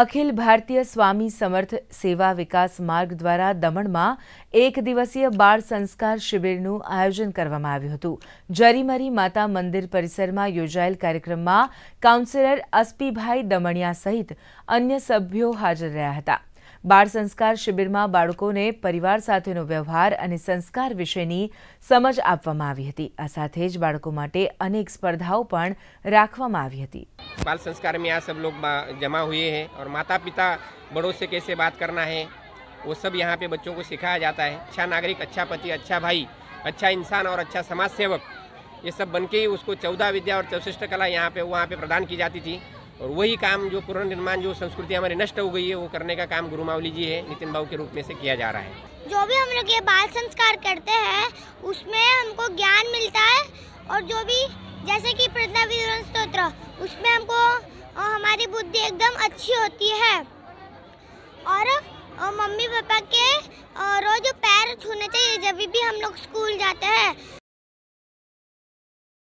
અખિલ ભારતીય સ્વામી સમર્થ સેવા વિકાસ માર્ગ દ્વારા દમણ માં એક દિવસીય બાળ સંસ્કાર શિબિર નું આયોજન કરવામાં આવ્યું હતું જરીમરી માતા મંદિર પરિસરમાં યોજાયેલ કાર્યક્રમમાં કાઉન્સેલર અસ્પીભાઈ દમણિયા સહિત અન્ય સભ્યો હાજર રહ્યા હતા બાળ સંસ્કાર શિબિર માં બાળકોને પરિવાર સાથેનો વ્યવહાર અને સંસ્કાર વિશેની સમજ આપવામાં આવી હતી આ સાથે જ બાળકો માટે અનેક સ્પર્ધાઓ પણ રાખવામાં આવી હતી बाल संस्कार में यहाँ सब लोग जमा हुए हैं और माता पिता बड़ों से कैसे बात करना है वो सब यहाँ पे बच्चों को सिखाया जाता है अच्छा नागरिक अच्छा पति अच्छा भाई अच्छा इंसान और अच्छा समाज सेवक ये सब बन के ही उसको चौदह विद्या और चौसठ कला यहाँ पे वहाँ पे प्रदान की जाती थी और वही काम जो पुनर्निर्माण जो संस्कृति हमारी नष्ट हो गई है वो करने का काम गुरु मावली जी है नितिन बाबू के रूप में से किया जा रहा है जो भी हम लोग ये बाल संस्कार करते हैं उसमें हमको ज्ञान मिलता है और जो भी जैसे कि प्रज्ञा स्त्रोत्र इसमें हमको हमारी बुद्धि एकदम अच्छी होती है और, और मम्मी पापा के रोज़ पैर छूने चाहिए जब भी हम लोग स्कूल जाते हैं